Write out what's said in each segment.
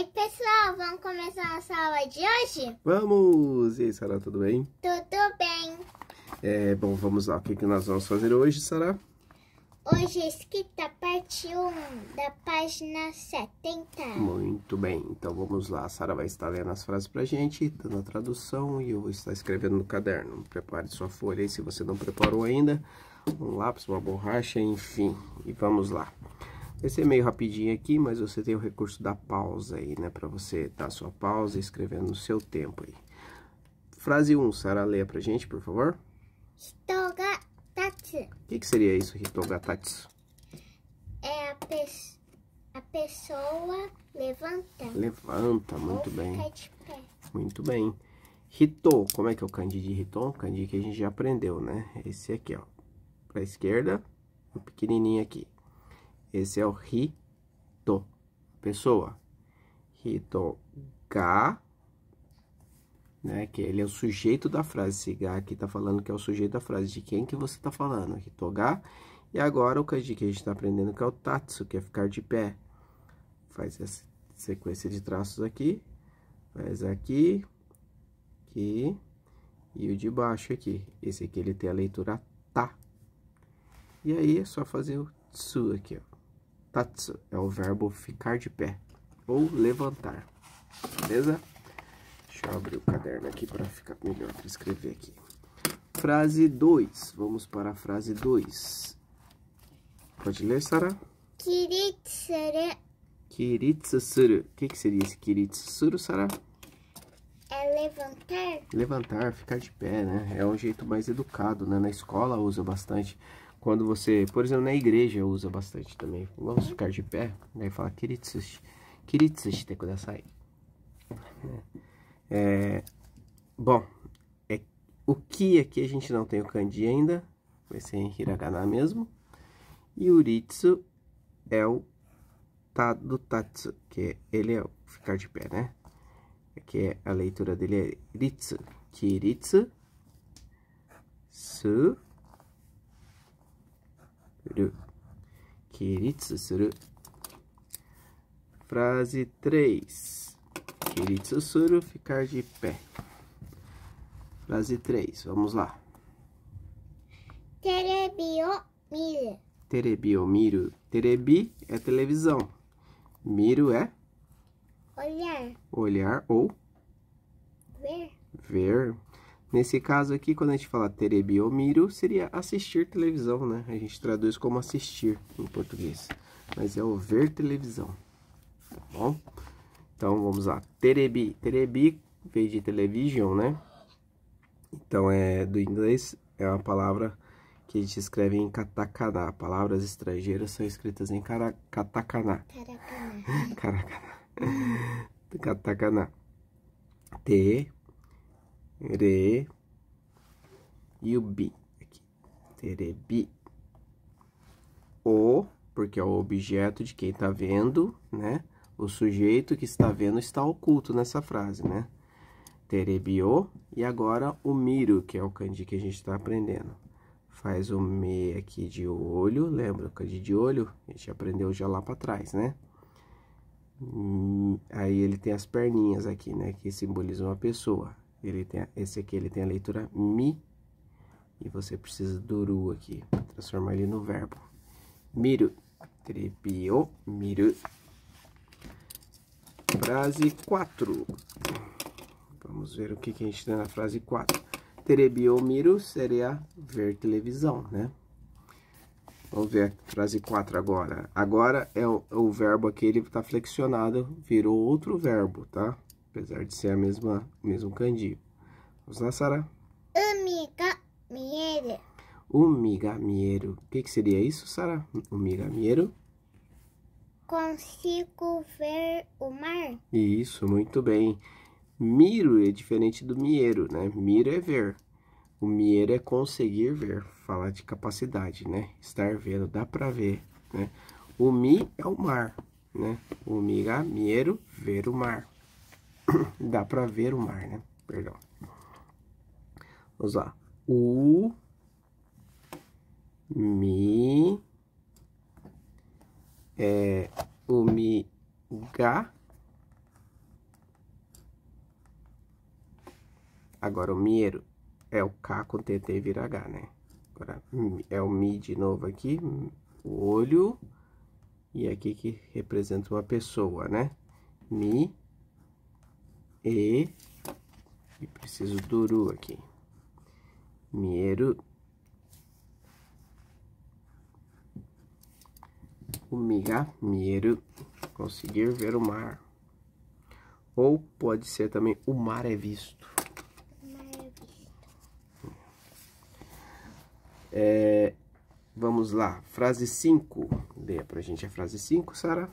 E pessoal, vamos começar a nossa aula de hoje? Vamos! E aí, Sara, tudo bem? Tudo bem! É, bom, vamos lá. O que, que nós vamos fazer hoje, Sara? Hoje é escrita parte 1 da página 70. Muito bem, então vamos lá. A Sara vai estar lendo as frases pra gente, dando a tradução e eu vou estar escrevendo no caderno. Prepare sua folha aí se você não preparou ainda. Um lápis, uma borracha, enfim. E vamos lá. Esse é meio rapidinho aqui, mas você tem o recurso da pausa aí, né? Para você dar sua pausa escrevendo no seu tempo aí. Frase 1, um, Sara, leia pra gente, por favor. Hitogatatsu. O que, que, seria isso, Hitogatatsu? É a, pe a pessoa levanta. Levanta, muito Ou bem. Fica de pé. Muito bem. Hito, como é que é o kanji de Hito? kanji que a gente já aprendeu, né? Esse aqui, ó. Pra esquerda, o um pequenininho aqui. Esse é o Hito, pessoa. Hito ga, né? Que ele é o sujeito da frase. Esse ga aqui tá falando que é o sujeito da frase. De quem que você tá falando? Hito ga. E agora o kanji que a gente tá aprendendo que é o tatsu, que é ficar de pé. Faz essa sequência de traços aqui. Faz aqui. Aqui. E o de baixo aqui. Esse aqui ele tem a leitura tá. E aí é só fazer o tsu aqui, ó. Tatsu é o verbo ficar de pé ou levantar. Beleza? Deixa eu abrir o caderno aqui para ficar melhor para escrever aqui. Frase 2. Vamos para a frase 2. Pode ler, Sara? Kiritsuru. Kiritsuru. O que, que seria esse kiritsuru, Sara? É levantar. Levantar, ficar de pé, né? É um jeito mais educado, né? Na escola usa bastante. Quando você, por exemplo, na igreja usa bastante também. Vamos ficar de pé, daí fala Kiritsushi. Kiritsushi te kudasai. É, bom, é, o que aqui a gente não tem o kanji ainda, vai ser em hiragana mesmo. E o ritsu é o ta, do tatsu, que é, ele é o ficar de pé, né? é a leitura dele é ritsu. Kiritsu. Su frase 3る。起立する。Frase 3. 起立する ficar de pé. Frase 3. Vamos lá. Terebi o miru. Terebi o miru. Terebi é televisão. Miro é? Olhar. Olhar ou? Ver. Ver. Nesse caso aqui, quando a gente fala terebiomiro, seria assistir televisão, né? A gente traduz como assistir em português, mas é o ver televisão, tá bom? Então, vamos lá, terebi, terebi veio de television, né? Então, é do inglês, é uma palavra que a gente escreve em katakana. Palavras estrangeiras são escritas em cara, katakana. Katakana. katakana. T re e o bi aqui. Terebi. O, porque é o objeto de quem está vendo, né? O sujeito que está vendo está oculto nessa frase, né? o E agora o miro, que é o kanji que a gente está aprendendo. Faz o me aqui de olho. Lembra o kanji de olho? A gente aprendeu já lá para trás, né? Aí ele tem as perninhas aqui, né? Que simbolizam a pessoa. Ele tem, esse aqui ele tem a leitura mi, e você precisa do ru aqui, transformar ele no verbo. Miru, tripio, miru. Frase 4. Vamos ver o que, que a gente tem na frase 4. Terebio miru seria ver televisão, né? Vamos ver a frase 4 agora. Agora é o, o verbo aqui, ele tá flexionado, virou outro verbo, tá? apesar de ser a mesma mesmo candio Vamos lá, Sara? Umigamieiro. Umigamieiro. O que, que seria isso, Sara? Umigamieiro. Consigo ver o mar. Isso, muito bem. Miro é diferente do mieiro, né? Miro é ver. O mieiro é conseguir ver, falar de capacidade, né? Estar vendo, dá para ver, né? O mi é o mar, né? O miga, ver o mar. dá para ver o mar, né? Perdão. Vamos lá. U mi é o mi ga Agora o miero é o K com TT vira H, né? Agora é o mi de novo aqui, o olho e aqui que representa uma pessoa, né? Mi e, e preciso do uru aqui. Mieru. Umiga, mieru. Conseguir ver o mar. Ou pode ser também o mar é visto. Mar é visto. vamos lá, frase 5. Dê pra gente a frase 5, Sara.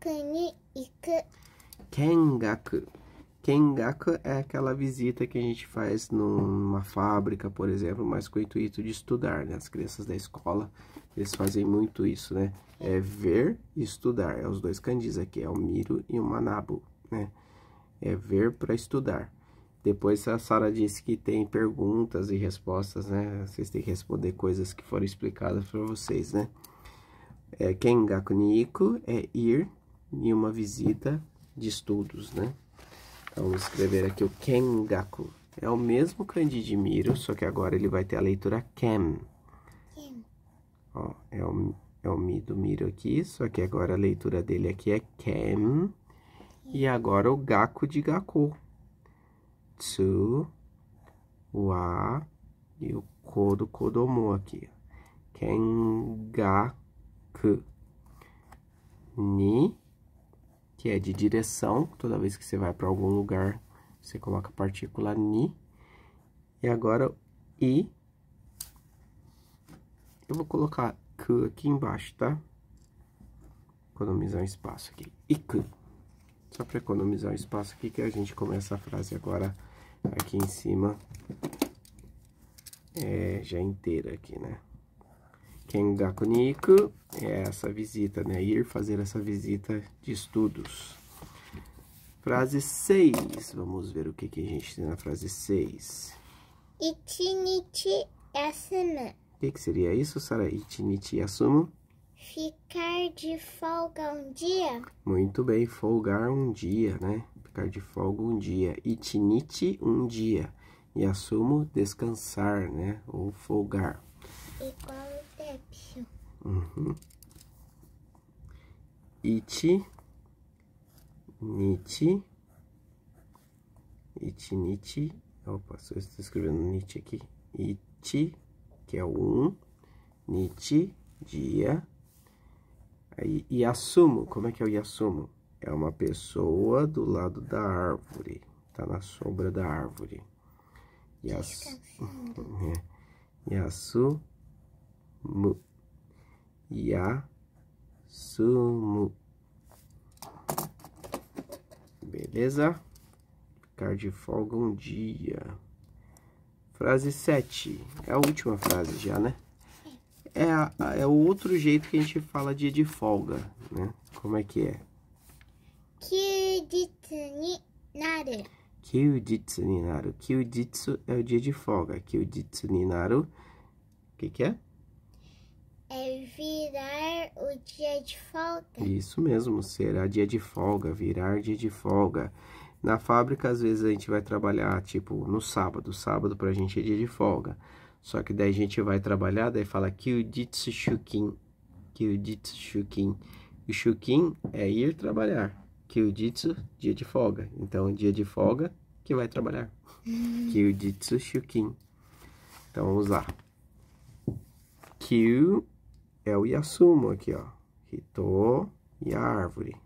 kuni iku kengaku. Kengaku é aquela visita que a gente faz numa fábrica, por exemplo, mas com o intuito de estudar, né? As crianças da escola, eles fazem muito isso, né? É ver e estudar, é os dois candis aqui, é o Miro e o Manabu, né? É ver para estudar. Depois a Sara disse que tem perguntas e respostas, né? Vocês têm que responder coisas que foram explicadas para vocês, né? É, kengaku niku é ir em uma visita de estudos, né? Então, vamos escrever aqui o Kengaku. É o mesmo kanji de Miro, só que agora ele vai ter a leitura Ken. Ken. Ó, é o, é o Mi do Miro aqui, só que agora a leitura dele aqui é Ken. E agora o Gaku de Gaku. Tsu, Wa e o Ko do Kodomo aqui. Kengaku. Ni que é de direção, toda vez que você vai para algum lugar, você coloca a partícula ni. E agora i. Eu vou colocar ku aqui embaixo, tá? Economizar um espaço aqui. Iku. Só para economizar um espaço aqui que a gente começa a frase agora aqui em cima. É, já inteira aqui, né? Kengaku ni iku. É essa visita, né? Ir fazer essa visita de estudos. Frase 6. Vamos ver o que, que a gente tem na frase 6. Itiniti asuma. O que, que, seria isso, Sara? Itiniti asuma? Ficar de folga um dia. Muito bem, folgar um dia, né? Ficar de folga um dia. Itiniti, um dia. E assumo descansar, né? Ou folgar. Igual o Débio. Uhum. Ichi, Nichi, Ichi, Nichi, opa, só estou escrevendo Nichi aqui, Ichi, que é o um, Nichi, dia, aí Yasumo, como é que é o Yasumo? É uma pessoa do lado da árvore, tá na sombra da árvore. Yasu, assim, né? é. Yasumo. Yasumu. Beleza? Ficar de folga um dia. Frase 7. É a última frase já, né? É, é o outro jeito que a gente fala dia de folga, né? Como é que é? Kyujitsu ni naru. Kyujitsu ni naru. Kyujitsu é o dia de folga. Kyujitsu ni naru. O que que é? É virar o dia de folga. Isso mesmo, será dia de folga, virar dia de folga. Na fábrica, às vezes a gente vai trabalhar, tipo, no sábado. Sábado pra gente é dia de folga. Só que daí a gente vai trabalhar, daí fala Kyuditsu Shukin. Kyuditsu Shukin. O Shukin é ir trabalhar. Kyuditsu, dia de folga. Então, dia de folga que vai trabalhar. Kyuditsu Shukin. Então, vamos lá. Kyu é o Yasumo aqui, ó. Hito e a árvore.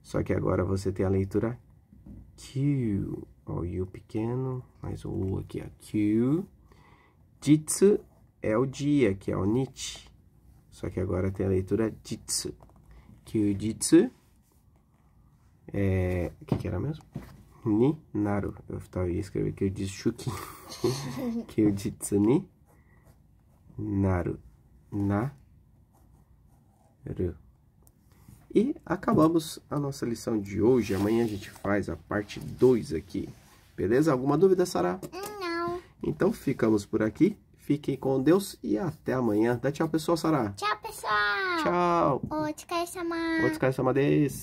Só que agora você tem a leitura Q. Ó, o Yu pequeno, mais o U aqui, ó. Q. Jitsu é o dia, que é o Nichi. Só que agora tem a leitura Jitsu. Jitsu. É... O que, que era mesmo? Ni Naru. Eu tava ia escrever disse Shuki. Jitsu Ni Naru. Na. E acabamos a nossa lição de hoje. Amanhã a gente faz a parte 2 aqui. Beleza? Alguma dúvida, Sara? Não. Então ficamos por aqui. Fiquem com Deus e até amanhã. Dá tchau, pessoal, Sara. Tchau, pessoal. Tchau. お疲れ様。お疲れ様です。